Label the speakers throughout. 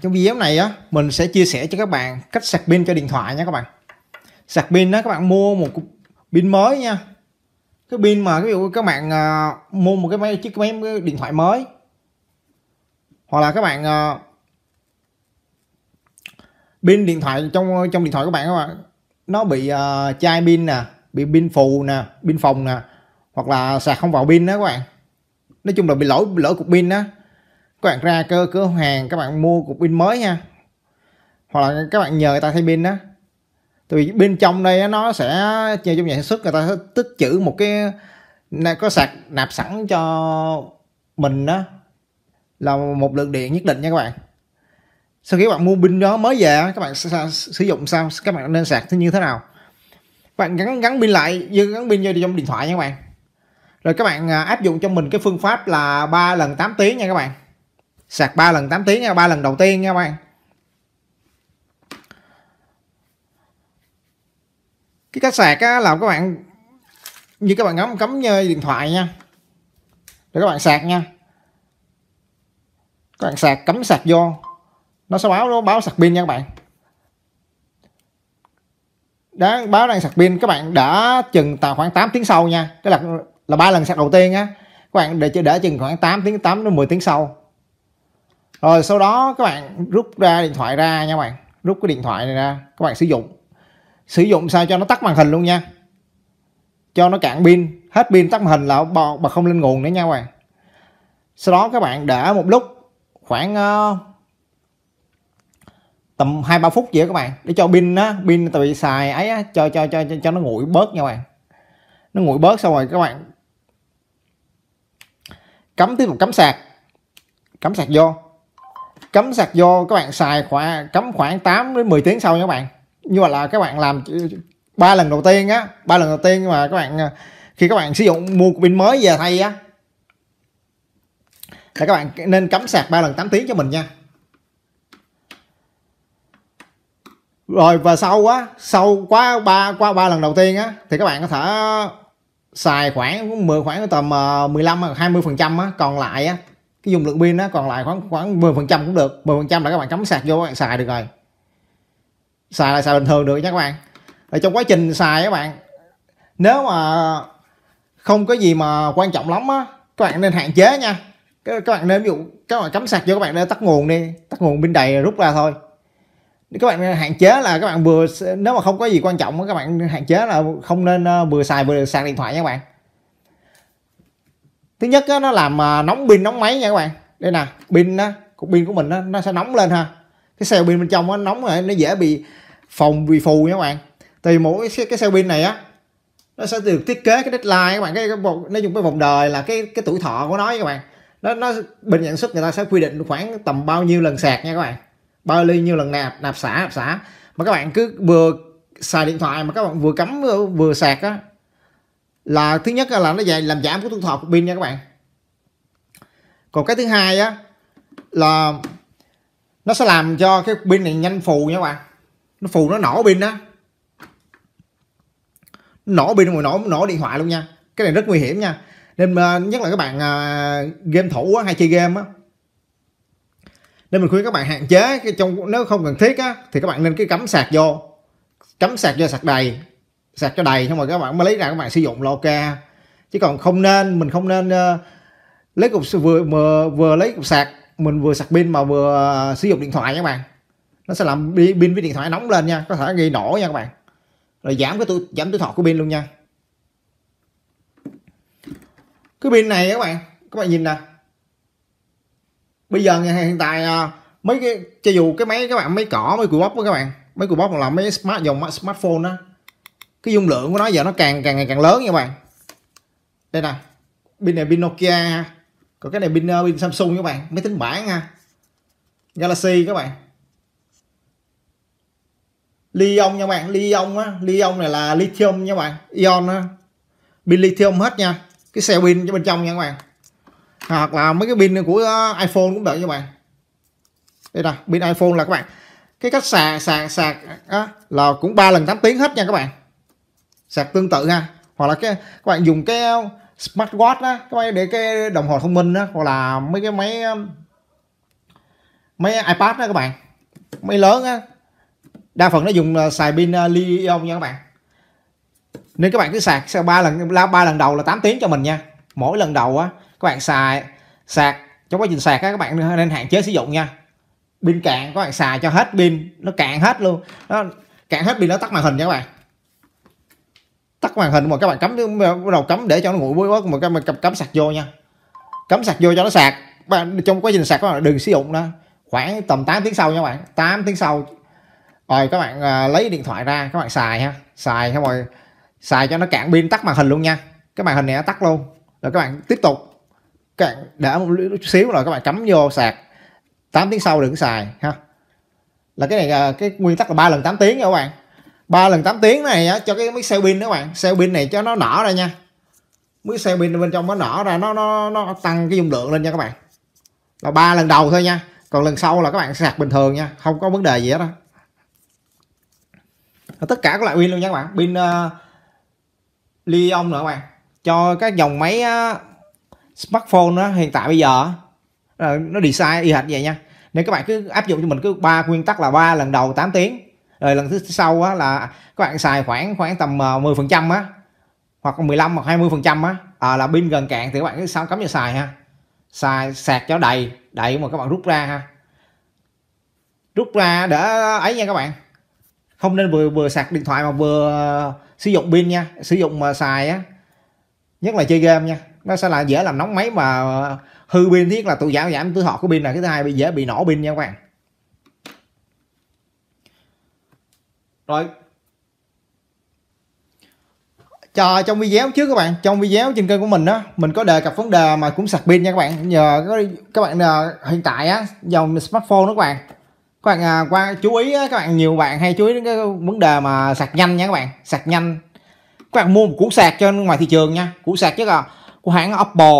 Speaker 1: trong video này á mình sẽ chia sẻ cho các bạn cách sạc pin cho điện thoại nha các bạn sạc pin đó các bạn mua một pin mới nha cái pin mà ví dụ các bạn uh, mua một cái máy chiếc máy cái điện thoại mới hoặc là các bạn uh, pin điện thoại trong trong điện thoại các bạn các bạn nó bị uh, chai pin nè bị pin phù nè pin phòng nè hoặc là sạc không vào pin đó các bạn nói chung là bị lỗi lỗi cục pin đó các bạn ra cơ cửa hàng các bạn mua cục pin mới nha hoặc là các bạn nhờ người ta thay pin đó tại vì bên trong đây nó sẽ nhờ trong nhà sản xuất người ta sẽ tích trữ một cái có sạc nạp sẵn cho mình đó là một lượng điện nhất định nha các bạn sau khi các bạn mua pin đó mới về các bạn sử dụng sao các bạn nên sạc như thế nào các bạn gắn gắn pin lại như gắn pin vô trong điện thoại nha các bạn rồi các bạn à, áp dụng cho mình cái phương pháp là 3 lần 8 tiếng nha các bạn sạc 3 lần 8 tiếng nha ba lần đầu tiên nha các bạn cái cách sạc á, là các bạn như các bạn ngắm cắm điện thoại nha để các bạn sạc nha các bạn sạc cắm sạc vô nó sẽ báo nó báo sạc pin nha các bạn đã báo đang sạc pin các bạn đã chừng tầm khoảng 8 tiếng sau nha cái là là ba lần sạc đầu tiên á các bạn để để chừng khoảng 8 tiếng 8 đến 10 tiếng sau rồi ờ, sau đó các bạn rút ra điện thoại ra nha các bạn rút cái điện thoại này ra các bạn sử dụng sử dụng sao cho nó tắt màn hình luôn nha cho nó cạn pin hết pin tắt màn hình là bò mà không lên nguồn nữa nha các bạn sau đó các bạn để một lúc khoảng ờ, tầm hai ba phút vậy các bạn để cho pin á pin tại vì xài ấy á, cho, cho cho cho cho nó nguội bớt nha các bạn nó nguội bớt xong rồi các bạn cắm tiếp một cắm sạc cắm sạc vô cấm sạc vô các bạn xài khoảng cấm khoảng 8 đến 10 tiếng sau nha các bạn như vậy là các bạn làm ba lần đầu tiên á ba lần đầu tiên mà các bạn à, khi các bạn sử dụng mua pin mới về thay á là các bạn nên cấm sạc 3 lần 8 tiếng cho mình nha rồi và sau á sau quá ba qua ba lần đầu tiên á thì các bạn có thể xài khoảng 10 khoảng tầm 15 à, 20 phần trăm còn lại á cái dung lượng pin nó còn lại khoảng khoảng 10 phần trăm cũng được 10 phần trăm là các bạn cắm sạc vô các bạn xài được rồi xài là xài bình thường được nha các bạn rồi trong quá trình xài các bạn nếu mà không có gì mà quan trọng lắm á các bạn nên hạn chế nha các, các bạn nên ví dụ các bạn cắm sạc vô các bạn nên tắt nguồn đi tắt nguồn pin đầy rút ra thôi các bạn hạn chế là các bạn vừa nếu mà không có gì quan trọng các bạn hạn chế là không nên ờ, vừa xài vừa sạc điện thoại nha các bạn thứ nhất á, nó làm à, nóng pin nóng máy nha các bạn đây nè pin á cục pin của mình á, nó sẽ nóng lên ha cái xeo pin bên trong á, nó nóng rồi nó dễ bị phòng bị phù nha các bạn thì mỗi cái, cái xeo pin này á nó sẽ được thiết kế cái deadline các bạn cái, cái nó dùng cái vòng đời là cái cái tuổi thọ của nó các bạn nó nó bình sản xuất người ta sẽ quy định khoảng tầm bao nhiêu lần sạc nha các bạn bao nhiêu lần nạp nạp xả nạp xả mà các bạn cứ vừa xài điện thoại mà các bạn vừa cắm vừa sạc á là thứ nhất là nó dạy làm giảm cái tuổi thọ của pin nha các bạn còn cái thứ hai á là nó sẽ làm cho cái pin này nhanh phù nha các bạn nó phù nó nổ pin đó nổ pin rồi nổ nổ điện thoại luôn nha cái này rất nguy hiểm nha nên ờ, nhất là các bạn ờ, game thủ hay chơi game á nên mình khuyên các bạn hạn chế cái trong nếu không cần thiết á thì các bạn nên cái cắm sạc vô cắm sạc vô sạc đầy sạc cho đầy xong rồi các bạn mới lấy ra các bạn sử dụng là ok chứ còn không nên mình không nên uh, lấy cục vừa, vừa vừa lấy cục sạc mình vừa sạc pin mà vừa ờ, sử dụng điện thoại nha các bạn nó sẽ làm pin với điện thoại nóng lên nha có thể gây nổ nha các bạn rồi giảm cái tuổi giảm tuổi thọ của pin luôn nha cái pin này các bạn các bạn nhìn nè bây giờ hiện tại ờ, mấy cái cho dù cái máy các bạn mấy cỏ mấy cùi bóp đó các bạn mấy cùi bóp là mấy smart dòng smartphone đó cái dung lượng của nó giờ nó càng càng ngày càng lớn nha các bạn đây nè pin này pin Nokia ha còn cái này pin ờ, pin Samsung các bạn máy tính bảng ha Galaxy các bạn lithium nha các bạn Lion á Lion này là lithium nha các bạn ion á pin lithium hết nha cái xe pin cho bên trong nha các bạn à, hoặc là mấy cái pin của ờ, iPhone cũng được nha các bạn đây nè pin iPhone là các bạn cái cách sạc sạc sạc á, là cũng 3 lần 8 tiếng hết nha các bạn sạc tương tự ha hoặc là cái các bạn dùng cái ờ, smartwatch á các bạn để cái đồng hồ thông minh á hoặc là mấy cái máy ờ, máy ipad đó các bạn máy lớn á đa phần nó dùng ờ, xài pin lithium nha các bạn nên các bạn cứ sạc sau ba lần la ba lần đầu là 8 tiếng cho mình nha mỗi lần đầu á các bạn xài sạc trong quá trình sạc á các bạn nên hạn chế sử dụng nha pin cạn các bạn xài cho hết pin nó cạn hết luôn nó cạn hết pin nó tắt màn hình nha các bạn tắt màn hình mà các bạn cắm bắt đầu cắm để cho nó nguội bối bớt mà các bạn cắm, cắm sạc vô nha cắm sạc vô cho nó sạc bạn trong quá trình sạc các bạn đừng sử dụng đó khoảng tầm 8 tiếng sau nha các bạn 8 tiếng sau rồi các bạn à, lấy điện thoại ra các bạn xài ha xài xong rồi xài cho nó cạn pin tắt màn hình luôn nha cái màn hình này nó tắt luôn rồi các bạn tiếp tục các bạn để một xíu rồi các bạn cắm vô sạc 8 tiếng sau đừng xài ha là cái này à, cái nguyên tắc là ba lần 8 tiếng nha các bạn 3 lần 8 tiếng này á, cho cái miếng xe pin đó các bạn xe pin này cho nó nở ra nha miếng xe pin bên trong nó nở ra nó nó nó tăng cái dung lượng lên nha các bạn là ba lần đầu thôi nha còn lần sau là các bạn sạc bình thường nha không có vấn đề gì hết đó tất cả các loại pin luôn nha các bạn pin uh, Lion nữa các bạn cho các dòng máy uh, smartphone đó, hiện tại bây giờ uh, nó design y hệt vậy nha nên các bạn cứ áp dụng cho mình cứ ba nguyên tắc là ba lần đầu 8 tiếng rồi lần thứ sau á, là các bạn xài khoảng khoảng tầm 10 ờ, phần trăm á hoặc 15 hoặc 20 phần trăm á à, là pin gần cạn thì các bạn cứ sao cắm cho xài ha xài sạc cho đầy đầy mà các bạn rút ra ha rút ra để ấy nha các bạn không nên vừa vừa sạc điện thoại mà vừa ờ, sử dụng pin nha sử dụng mà xài á nhất là chơi game nha nó sẽ là dễ làm nóng máy mà ờ, hư pin thiết là tụi giảm giảm tuổi thọ của pin là cái thứ hai bị dễ bị nổ pin nha các bạn rồi Chờ trong video trước các bạn trong video trên kênh của mình đó mình có đề cập vấn đề mà cũng sạc pin nha các bạn nhờ các bạn ờ, hiện tại á dòng smartphone đó các bạn các bạn à, qua chú ý các bạn nhiều bạn hay chú ý đến cái vấn đề mà sạc nhanh nha các bạn sạc nhanh các bạn mua một củ sạc trên ngoài thị trường nha củ sạc chứ là của hãng Oppo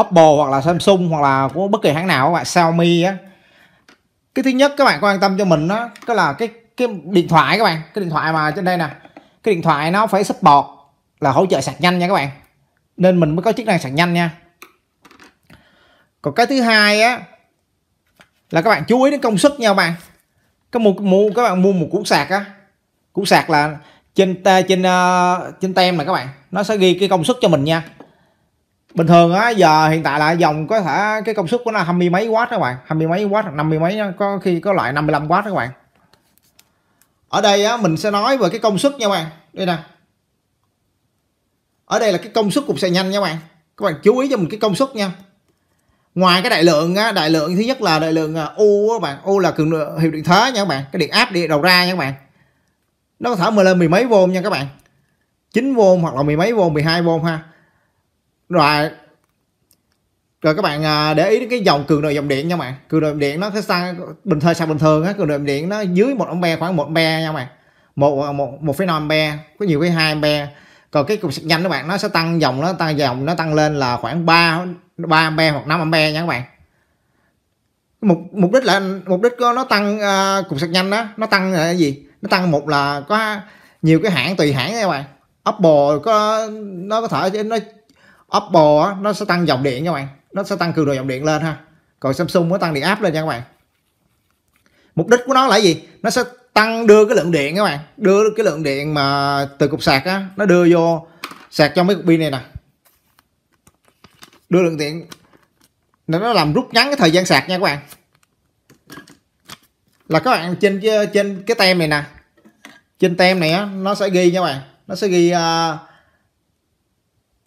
Speaker 1: Oppo hoặc là Samsung hoặc là của bất kỳ hãng nào các bạn Xiaomi á cái thứ nhất các bạn quan tâm cho mình đó, đó là cái cái điện thoại các bạn cái điện thoại mà trên đây nè cái điện thoại nó phải support là hỗ trợ sạc nhanh nha các bạn nên mình mới có chức năng sạc nhanh nha còn cái thứ hai á là các bạn chú ý đến công suất nha các bạn cái mua, mua các bạn mua một cuốn sạc á cuốn sạc là trên trên ờ, trên tem này các bạn nó sẽ ghi cái công suất cho mình nha bình thường á giờ hiện tại là dòng có thể cái công suất của nó hai mươi mấy watt các bạn hai mươi mấy watt năm mươi mấy có khi có loại 55 watt các bạn ở đây á, mình sẽ nói về cái công suất nha các bạn đây nè ở đây là cái công suất cục xe nhanh nha các bạn các bạn chú ý cho mình cái công suất nha ngoài cái đại lượng á, đại lượng thứ nhất là đại lượng à, u các bạn u là cường độ hiệu điện thế nha các bạn cái điện áp điện đầu ra nha các bạn nó có thể mười lên mười mấy vôn nha các bạn 9 v hoặc là mười mấy v 12 v ha rồi rồi các bạn à, để ý đến cái dòng cường độ dòng điện nha bạn cường độ dòng điện nó sẽ sang bình thường sang bình thường á cường độ dòng điện nó dưới một ampe khoảng một ampe nha bạn một à, một một phẩy năm ampe có nhiều cái hai ampe còn cái cục sạc nhanh các bạn nó sẽ tăng dòng nó tăng dòng nó tăng lên là khoảng 3 ba ampe hoặc 5 ampe nha các bạn mục mục đích là mục đích của nó tăng uh, cục sạc nhanh đó nó tăng là cái gì nó tăng một là có nhiều cái hãng tùy hãng các bạn Apple có nó có thể nó Apple nó sẽ tăng dòng điện các bạn nó sẽ tăng cường độ dòng điện lên ha còn Samsung nó tăng điện áp lên nha các bạn mục đích của nó là gì nó sẽ tăng đưa cái lượng điện các bạn đưa cái lượng điện mà từ cục sạc á nó đưa vô sạc trong mấy cục pin này nè đưa lượng điện nó làm rút ngắn cái thời gian sạc nha các bạn là các bạn trên trên cái tem này nè trên tem này á nó sẽ ghi nha các bạn nó sẽ ghi uh,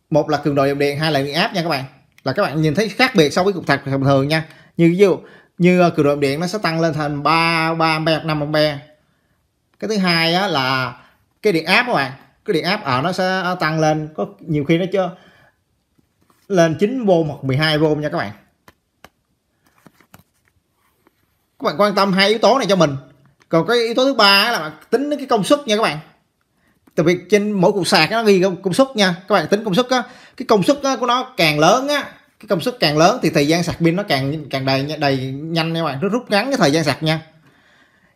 Speaker 1: một là cường độ dòng điện hai là điện áp nha các bạn là các bạn nhìn thấy khác biệt so với cục thạch thông thường nha như ví dụ như ờ, cường độ điện nó sẽ tăng lên thành 3 ba ampe năm ampe cái thứ hai á, là cái điện áp các bạn cái điện áp ở nó sẽ ờ, tăng lên có nhiều khi nó chưa lên 9 v hoặc 12 v nha các bạn các bạn quan tâm hai yếu tố này cho mình còn cái yếu tố thứ ba là tính cái công suất nha các bạn tại vì trên mỗi cục sạc nó ghi công suất nha các bạn tính công suất á cái công suất của nó càng lớn á cái công suất càng lớn thì thời gian sạc pin nó càng càng đầy đầy nhanh các bạn nó rút ngắn cái thời gian sạc nha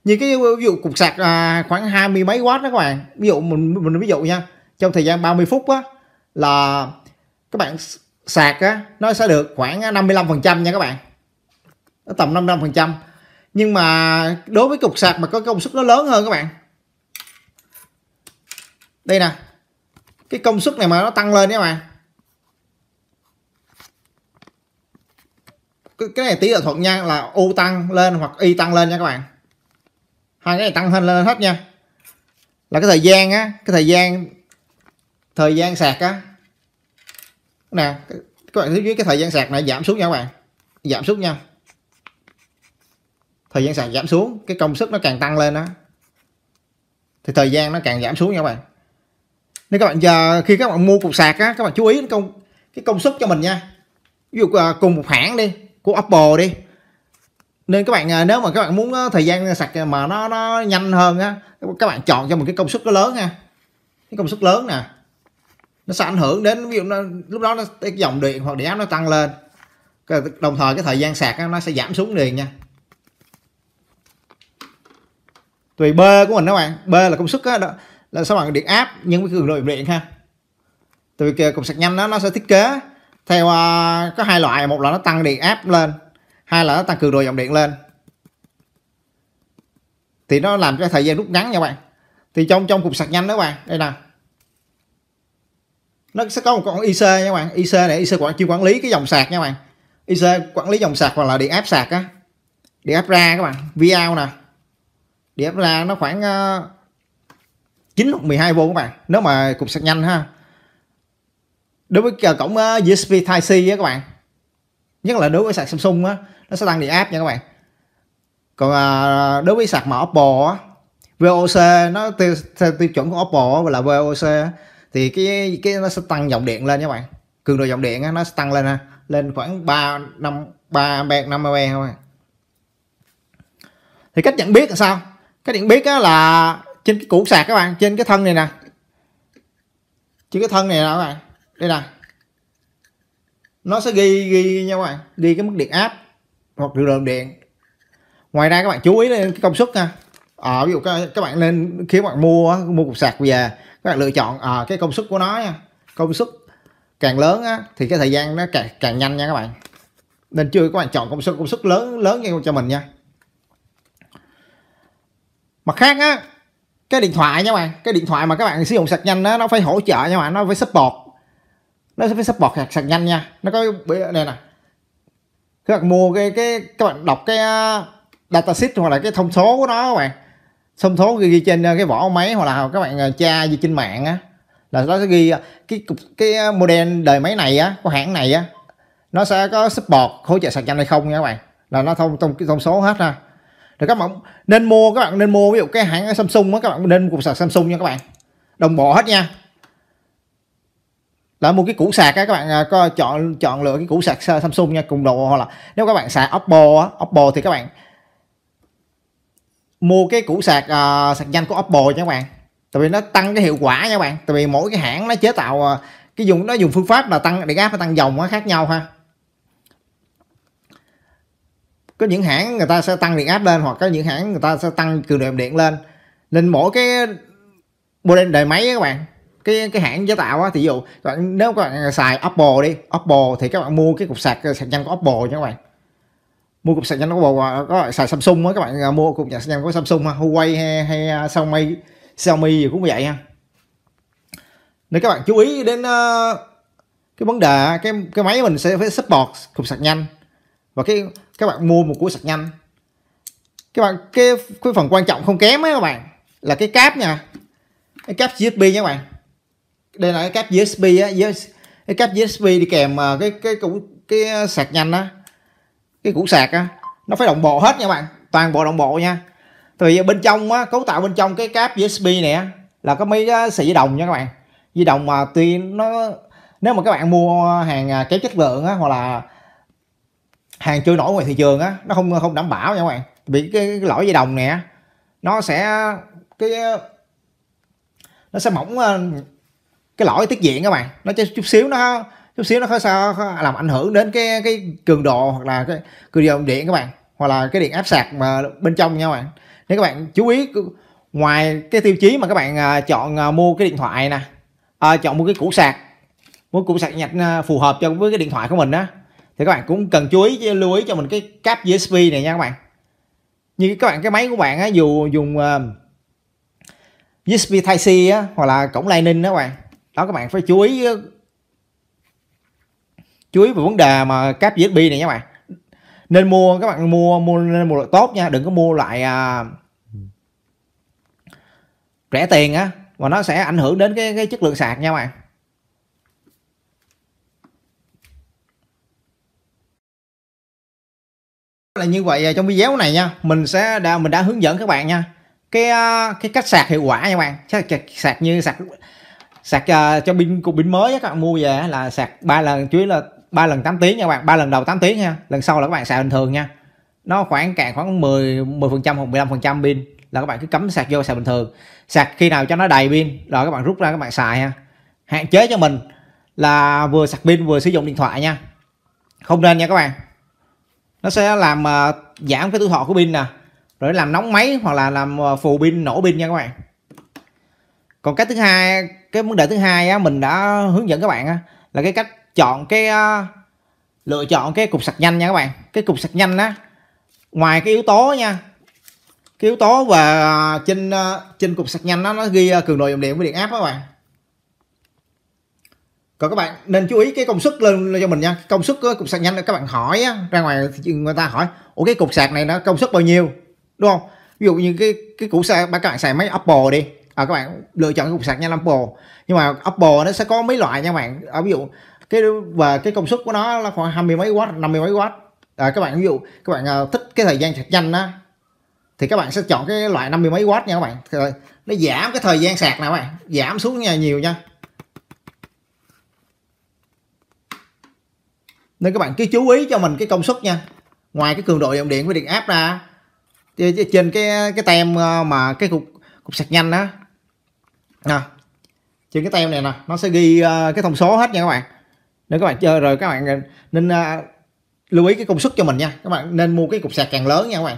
Speaker 1: như cái ví dụ cục sạc à, khoảng hai mươi mấy watt đó các bạn ví dụ mình mình ví dụ nha trong thời gian 30 phút á là các bạn sạc á nó sẽ được khoảng 55% nha các bạn nó tầm 55% nhưng mà đối với cục sạc mà có công suất nó lớn hơn các bạn đây nè cái công suất này mà nó tăng lên các bạn cái này tí ở thuận nha là u tăng lên hoặc y tăng lên nha các bạn hai cái này tăng hơn lên hết nha là cái thời gian á cái thời gian thời gian sạc á nè các bạn thấy dưới cái thời gian sạc này giảm xuống nha các bạn giảm xuống nha thời gian sạc giảm xuống cái công suất nó càng tăng lên á thì thời gian nó càng giảm xuống nha các bạn nếu các bạn giờ khi các bạn mua cục sạc á các bạn chú ý công cái công suất cho mình nha ví dụ à, cùng một hãng đi của Apple đi nên các bạn à, nếu mà các bạn muốn à, thời gian sạc mà nó nó nhanh hơn á các bạn chọn cho một cái công suất nó lớn ha cái công suất lớn nè nó sẽ ảnh hưởng đến ví dụ nó, lúc đó nó cái dòng điện hoặc điện áp nó tăng lên đồng thời cái thời gian sạc nó sẽ giảm xuống liền nha tùy b của mình các bạn b là công suất đó là sao bằng điện áp nhưng với cường độ điện ha từ cục sạc nhanh đó, nó sẽ thiết kế theo uh, có hai loại một là nó tăng điện áp lên hai là nó tăng cường độ dòng điện lên thì nó làm cho thời gian rút ngắn nha bạn thì trong trong cục sạc nhanh đó bạn đây nè nó sẽ có một con IC nha bạn IC này IC quản chuyên quản lý cái dòng sạc nha bạn IC quản lý dòng sạc hoặc là điện áp sạc á điện áp ra các bạn VOUT nè điện áp ra nó khoảng uh, ờ, 9 hoặc 12 v các bạn nếu mà cục sạc nhanh ha đối với cổng ờ, USB Type-C á các bạn nhất là đối với sạc Samsung á nó sẽ tăng điện áp nha các bạn còn ờ, đối với sạc mà Oppo á VOC nó theo tiêu chuẩn của Oppo là VOC thì cái cái nó sẽ tăng dòng điện lên nha các bạn cường độ dòng điện á, nó sẽ tăng lên ha lên khoảng 3 năm 3 ampe 5 ampe các bạn thì cách nhận biết là sao cách nhận biết á, là trên cái củ sạc các bạn trên cái thân này nè trên cái thân này nè các bạn đây là nó sẽ ghi ghi nha các bạn ghi cái mức điện áp hoặc lượng điện ngoài ra các bạn chú ý lên cái công suất nha Ở ờ, ví dụ các, các bạn nên khi các bạn mua mua cục sạc về các bạn lựa chọn à, cái công suất của nó nha công suất càng lớn á, thì cái thời gian nó càng càng nhanh nha các bạn nên chưa các bạn chọn công suất công suất lớn lớn như cho mình nha mặt khác á cái điện thoại nha các bạn cái điện thoại mà các bạn sử dụng sạc nhanh đó, nó phải hỗ trợ nha các bạn nó phải support nó sẽ phải support sạc, sạc nhanh nha nó có này nè các bạn mua cái cái các bạn đọc cái uh, data sheet hoặc là cái thông số của nó các bạn thông số ghi ghi trên uh, cái vỏ máy hoặc là các bạn uh, tra gì trên mạng á là nó sẽ ghi cái cái model đời máy này á của hãng này á nó sẽ có support hỗ trợ sạc nhanh hay không nha các bạn là nó thông thông thông số hết ha rồi các bạn nên mua các bạn nên mua ví dụ cái hãng Samsung á các bạn nên cục sạc Samsung nha các bạn đồng bộ hết nha là mua cái củ sạc á các bạn à, có chọn chọn lựa cái củ sạc Samsung nha cùng đồ hoặc là nếu các bạn sạc Oppo Oppo thì các bạn mua cái củ sạc uh, sạc nhanh của Oppo nha các bạn tại vì nó tăng cái hiệu quả nha các bạn tại vì mỗi cái hãng nó chế tạo à, cái dùng nó dùng phương pháp là tăng để áp và tăng dòng nó khác nhau ha có những hãng người ta sẽ tăng điện áp lên hoặc có những hãng người ta sẽ tăng cường độ điện lên nên mỗi cái model đời máy các bạn cái cái hãng giá tạo á thì ví dụ bạn, nếu các bạn xài Apple đi Apple thì các bạn mua cái cục sạc sạc nhanh của Apple nha các bạn mua cục sạc nhanh của Apple có xài Samsung á các bạn à, mua cục sạc nhanh của Samsung ha Huawei hay, hay à, Xiaomi Xiaomi gì cũng vậy ha nếu các bạn chú ý đến uh, cái vấn đề cái cái máy mình sẽ phải support cục sạc nhanh và cái các bạn mua một cục sạc nhanh các bạn cái, cái phần quan trọng không kém á các bạn là cái cáp nha cái cáp USB nha các bạn đây là cái cáp USB á cái cáp USB đi kèm à, cái cái củ cái, cái sạc nhanh á cái củ sạc á nó phải đồng bộ hết nha bạn toàn bộ đồng bộ nha thì bên trong á cấu tạo bên trong cái cáp USB nè là có mấy sợi dây đồng nha các bạn dây đồng mà tuy nó nếu mà các bạn mua hàng à, kém chất lượng á hoặc là hàng chưa nổi ngoài thị trường á nó không không đảm bảo nha các bạn bị cái, cái lỗi dây đồng nè nó sẽ cái nó sẽ mỏng à, cái lỗi tiết diện các bạn nó chút xíu nó chút xíu nó có sao làm ảnh hưởng đến cái cái cường độ hoặc là cái cường độ điện các bạn hoặc là cái điện áp sạc mà bên trong nha các bạn nếu các bạn chú ý ngoài cái tiêu chí mà các bạn à, chọn à, mua cái điện thoại nè à, chọn mua cái củ sạc mua củ sạc nhạch à, phù hợp cho với cái điện thoại của mình đó thì các bạn cũng cần chú ý lưu ý cho mình cái cáp USB này nha các bạn như các bạn cái máy của bạn á dù dùng USB Type C á hoặc là cổng Lightning đó các bạn đó các bạn phải chú ý ờ, chú ý về vấn đề mà cáp USB này nha bạn nên mua các bạn mua mua nên mua loại tốt nha đừng có mua loại à, rẻ tiền á mà nó sẽ ảnh hưởng đến cái, cái chất lượng sạc nha bạn là như vậy à, trong video này nha mình sẽ đã mình đã hướng dẫn các bạn nha cái à, cái cách sạc hiệu quả nha bạn sạc, sạc như sạc sạc uh, cho pin cục pin mới á, các bạn mua về là sạc ba lần chuối là ba lần 8 tiếng nha các bạn ba lần đầu 8 tiếng nha lần sau là các bạn sạc bình thường nha nó khoảng càng khoảng 10 10 phần trăm hoặc 15 phần trăm pin là các bạn cứ cấm sạc vô sạc bình thường sạc khi nào cho nó đầy pin rồi các bạn rút ra các bạn xài ha hạn chế cho mình là vừa sạc pin vừa sử dụng điện thoại nha không nên nha các bạn nó sẽ làm uh, giảm cái tuổi thọ của pin nè rồi làm nóng máy hoặc là làm ờ, phù pin nổ pin nha các bạn còn cái thứ hai cái vấn đề thứ hai á mình đã hướng dẫn các bạn á là cái cách chọn cái uh, lựa chọn cái cục sạc nhanh nha các bạn cái cục sạc nhanh á ngoài cái yếu tố nha cái yếu tố về ờ, trên ờ, trên cục sạc nhanh đó, nó ghi cường độ dòng điện với điện áp đó các bạn còn các bạn nên chú ý cái công suất lên cho mình nha công suất của cục sạc nhanh các bạn hỏi á, ra ngoài người ta hỏi ủa cái cục sạc này nó công suất bao nhiêu đúng không ví dụ như cái cái cục sạc các bạn xài máy apple đi à, các bạn lựa chọn cái cục sạc nhanh Apple nhưng mà Apple nó sẽ có mấy loại nha bạn à, ví dụ cái và cái công suất của nó là khoảng hai mươi mấy watt năm mươi mấy watt à, các bạn ví dụ các bạn à, thích cái thời gian sạc nhanh á thì các bạn sẽ chọn cái loại năm mươi mấy watt nha các bạn thì nó giảm cái thời gian sạc nào các bạn giảm xuống nha nhiều nha nên các bạn cứ chú ý cho mình cái công suất nha ngoài cái cường độ dòng điện với điện áp ra trên cái cái tem à, mà cái cục cục sạc nhanh á nè trên cái tem này nè nó sẽ ghi uh, cái thông số hết nha các bạn nếu các bạn chơi rồi các bạn ờ, nên uh, lưu ý cái công suất cho mình nha các bạn nên mua cái cục sạc càng lớn nha các bạn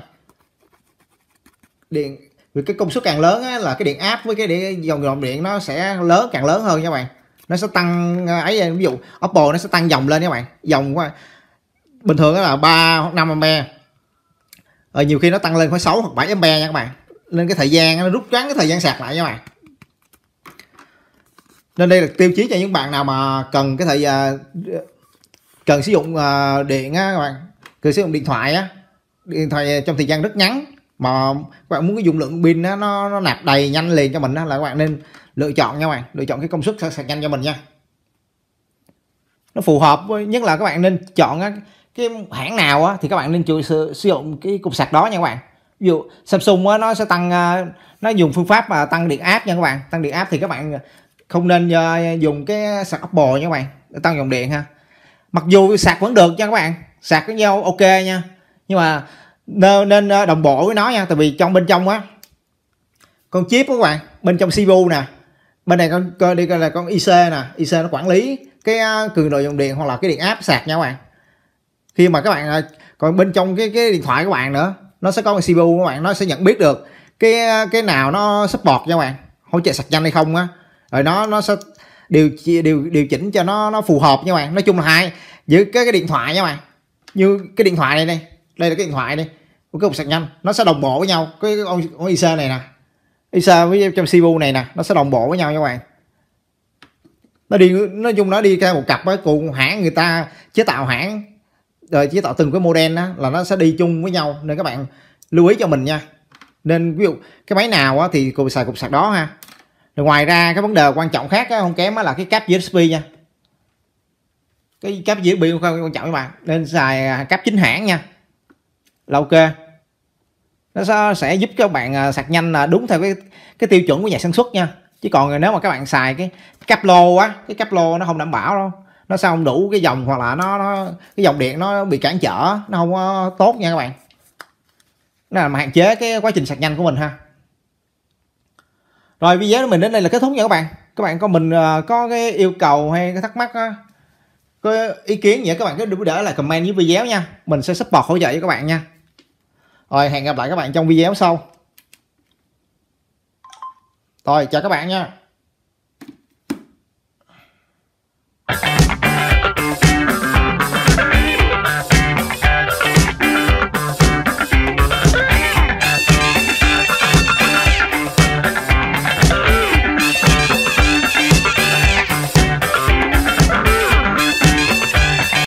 Speaker 1: điện vì cái công suất càng lớn á, là cái điện áp với cái điện, dòng dòng điện nó sẽ lớn càng lớn hơn nha các bạn nó sẽ tăng ấy ví dụ Oppo nó sẽ tăng dòng lên nha các bạn dòng quá bình thường là 3 hoặc 5 ampe rồi nhiều khi nó tăng lên khoảng 6 hoặc 7 ampe nha các bạn nên cái thời gian nó rút ngắn cái thời gian sạc lại nha các bạn nên đây là tiêu chí cho những bạn nào mà cần cái thời uh, à, cần sử dụng à, điện á các bạn cần sử dụng điện thoại á điện thoại trong thời gian rất ngắn mà các bạn muốn cái dung lượng pin á, nó nó nạp đầy nhanh liền cho mình á, là các bạn nên lựa chọn nha các bạn lựa chọn cái công suất sạc, sạc nhanh cho mình nha nó phù hợp với nhất là các bạn nên chọn á, cái hãng nào á, thì các bạn nên chủ, sử, sử dụng cái cục sạc đó nha các bạn ví dụ Samsung á, nó sẽ tăng à, nó dùng phương pháp mà tăng điện áp nha các bạn tăng điện áp thì các bạn không nên ờ, dùng cái sạc ốc bồ nha các bạn để tăng dòng điện ha mặc dù sạc vẫn được nha các bạn sạc với nhau ok nha nhưng mà nên, ờ, đồng bộ với nó nha tại vì trong bên trong á con chip các bạn bên trong CPU nè bên này con, đi coi là con IC nè IC nó quản lý cái ờ, cường độ dòng điện hoặc là cái điện áp sạc nha các bạn khi mà các bạn còn bên trong cái cái điện thoại các bạn nữa nó sẽ có cái CPU các bạn nó sẽ nhận biết được cái cái nào nó support nha các bạn hỗ trợ sạc nhanh hay không á rồi nó nó sẽ điều điều điều chỉnh cho nó nó phù hợp nha bạn nói chung là hai giữ cái cái điện thoại nha bạn như cái điện thoại này đây đây là cái điện thoại đi của cái cục sạc nhanh nó sẽ đồng bộ với nhau cái con con IC này nè IC với trong CPU này nè nó sẽ đồng bộ với nhau nha các bạn nó đi nói chung nó đi theo một cặp với cùng hãng người ta chế tạo hãng rồi chế tạo từng cái model đó là nó sẽ đi chung với nhau nên các bạn lưu ý cho mình nha nên ví dụ cái máy nào á, thì cục sạc cục sạc đó ha rồi ngoài ra cái vấn đề quan trọng khác á, không kém á là cái cáp USB nha cái cáp USB quan trọng các bạn nên xài à, cáp chính hãng nha là ok nó sẽ giúp cho bạn à, sạc nhanh à, đúng theo cái cái tiêu chuẩn của nhà sản xuất nha chứ còn nếu mà các bạn xài cái cáp lô á cái cáp lô nó không đảm bảo đâu nó sao không đủ cái dòng hoặc là nó, nó cái dòng điện nó bị cản trở nó không có tốt nha các bạn nó làm hạn chế cái quá trình sạc nhanh của mình ha rồi video của mình đến đây là kết thúc nha các bạn các bạn có mình uh, có cái yêu cầu hay cái thắc mắc uh, có ý kiến gì các bạn cứ để lại comment dưới video nha mình sẽ support hỗ trợ cho các bạn nha rồi hẹn gặp lại các bạn trong video sau rồi chào các bạn nha